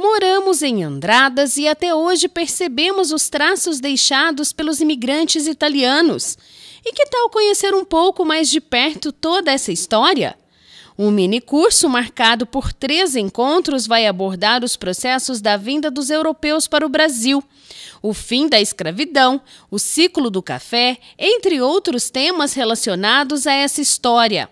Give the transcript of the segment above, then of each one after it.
Moramos em Andradas e até hoje percebemos os traços deixados pelos imigrantes italianos. E que tal conhecer um pouco mais de perto toda essa história? Um mini curso marcado por três encontros vai abordar os processos da vinda dos europeus para o Brasil, o fim da escravidão, o ciclo do café, entre outros temas relacionados a essa história.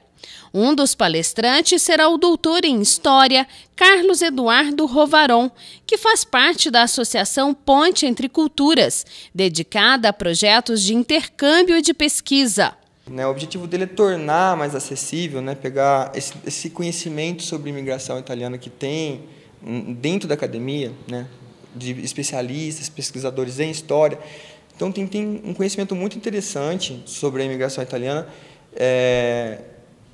Um dos palestrantes será o doutor em História, Carlos Eduardo Rovaron, que faz parte da Associação Ponte Entre Culturas, dedicada a projetos de intercâmbio e de pesquisa. Né, o objetivo dele é tornar mais acessível, né, pegar esse, esse conhecimento sobre imigração italiana que tem hum, dentro da academia, né, de especialistas, pesquisadores em história. Então tem, tem um conhecimento muito interessante sobre a imigração italiana. É,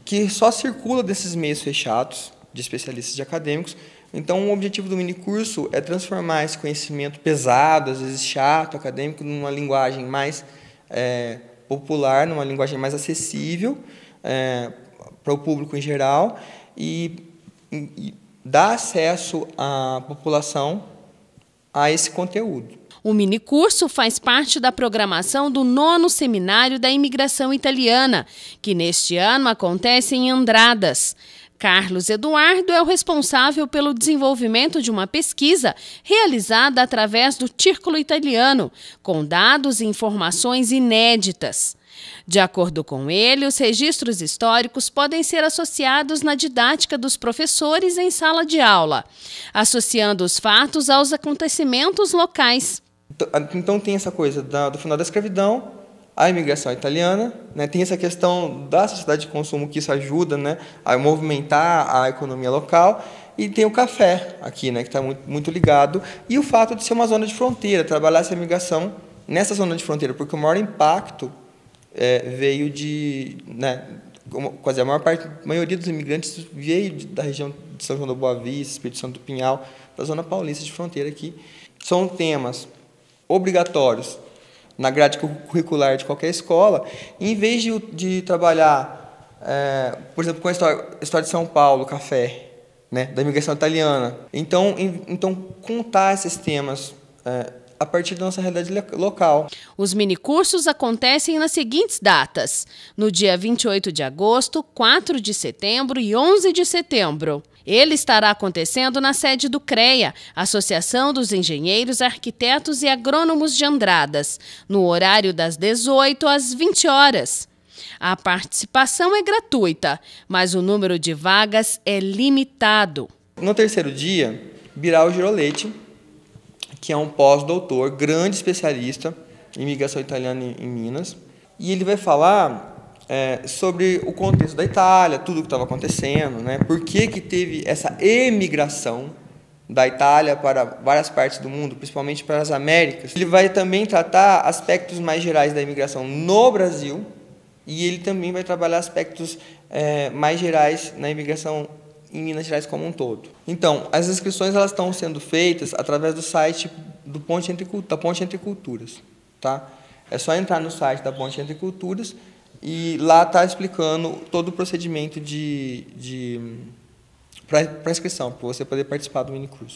que só circula desses meios fechados de especialistas e acadêmicos. Então, o objetivo do minicurso é transformar esse conhecimento pesado, às vezes chato, acadêmico, numa linguagem mais é, popular, numa linguagem mais acessível é, para o público em geral e, e dar acesso à população a esse conteúdo. O minicurso faz parte da programação do nono Seminário da Imigração Italiana, que neste ano acontece em Andradas. Carlos Eduardo é o responsável pelo desenvolvimento de uma pesquisa realizada através do Círculo Italiano, com dados e informações inéditas. De acordo com ele, os registros históricos podem ser associados na didática dos professores em sala de aula, associando os fatos aos acontecimentos locais. Então, então tem essa coisa da, do final da escravidão, a imigração é italiana, né? tem essa questão da sociedade de consumo que isso ajuda né? a movimentar a economia local, e tem o café aqui, né? que está muito, muito ligado, e o fato de ser uma zona de fronteira, trabalhar essa imigração nessa zona de fronteira, porque o maior impacto é, veio de. Né, quase a maior parte, a maioria dos imigrantes veio de, da região de São João do Boa Vista, Espírito Santo do Pinhal, da zona paulista de fronteira aqui. São temas obrigatórios na grade curricular de qualquer escola, em vez de, de trabalhar, é, por exemplo, com a história, a história de São Paulo, café, né, da imigração italiana. Então, em, então contar esses temas é, a partir da nossa realidade local. Os minicursos acontecem nas seguintes datas: no dia 28 de agosto, 4 de setembro e 11 de setembro. Ele estará acontecendo na sede do CREA, Associação dos Engenheiros, Arquitetos e Agrônomos de Andradas, no horário das 18 às 20 horas. A participação é gratuita, mas o número de vagas é limitado. No terceiro dia, virá o girolete que é um pós-doutor, grande especialista em migração italiana em, em Minas. E ele vai falar é, sobre o contexto da Itália, tudo o que estava acontecendo, né? por que, que teve essa emigração da Itália para várias partes do mundo, principalmente para as Américas. Ele vai também tratar aspectos mais gerais da imigração no Brasil e ele também vai trabalhar aspectos é, mais gerais na imigração em Minas Gerais como um todo. Então, as inscrições elas estão sendo feitas através do site do Ponte Entre, da Ponte Entre Culturas. Tá? É só entrar no site da Ponte Entre Culturas e lá está explicando todo o procedimento de, de para inscrição, para você poder participar do minicurso.